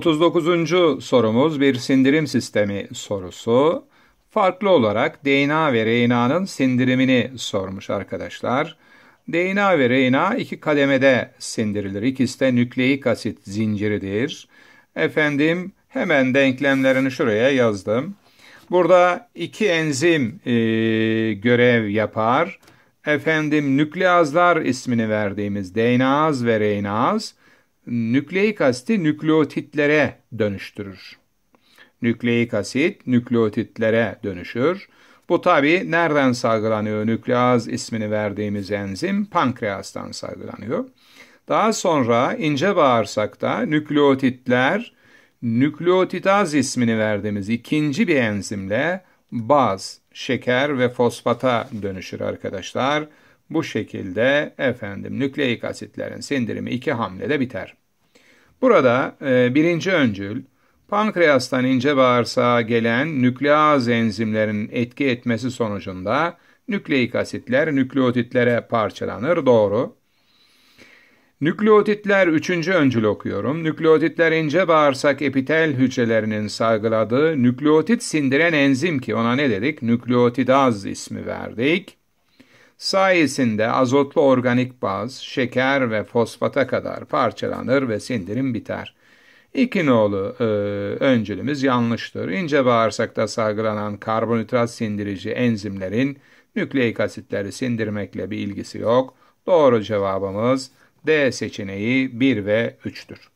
39. sorumuz bir sindirim sistemi sorusu. Farklı olarak DNA ve RNA'nın sindirimini sormuş arkadaşlar. DNA ve RNA iki kademede sindirilir. İkisi de nükleik asit zinciridir. Efendim hemen denklemlerini şuraya yazdım. Burada iki enzim e, görev yapar. Efendim nükleazlar ismini verdiğimiz DNAz ve RNAz nükleik asiti nükleotitlere dönüştürür. Nükleik asit nükleotitlere dönüşür. Bu tabi nereden salgılanıyor? Nükleaz ismini verdiğimiz enzim pankreastan salgılanıyor. Daha sonra ince bağırsakta nükleotitler nükleotitaz ismini verdiğimiz ikinci bir enzimle baz, şeker ve fosfata dönüşür arkadaşlar. Bu şekilde efendim nükleik asitlerin sindirimi iki hamlede biter. Burada e, birinci öncül, pankreastan ince bağırsağa gelen nükleaz enzimlerin etki etmesi sonucunda nükleik asitler nükleotitlere parçalanır, doğru. Nükleotitler üçüncü öncül okuyorum. Nükleotitler ince bağırsak epitel hücrelerinin salgıladığı nükleotit sindiren enzim ki ona ne dedik? Nükleotidaz ismi verdik. Sayesinde azotlu organik baz, şeker ve fosfata kadar parçalanır ve sindirim biter. İkinoğlu e, öncülümüz yanlıştır. İnce bağırsakta salgılanan karbonhidrat sindirici enzimlerin nükleik asitleri sindirmekle bir ilgisi yok. Doğru cevabımız D seçeneği 1 ve 3'tür.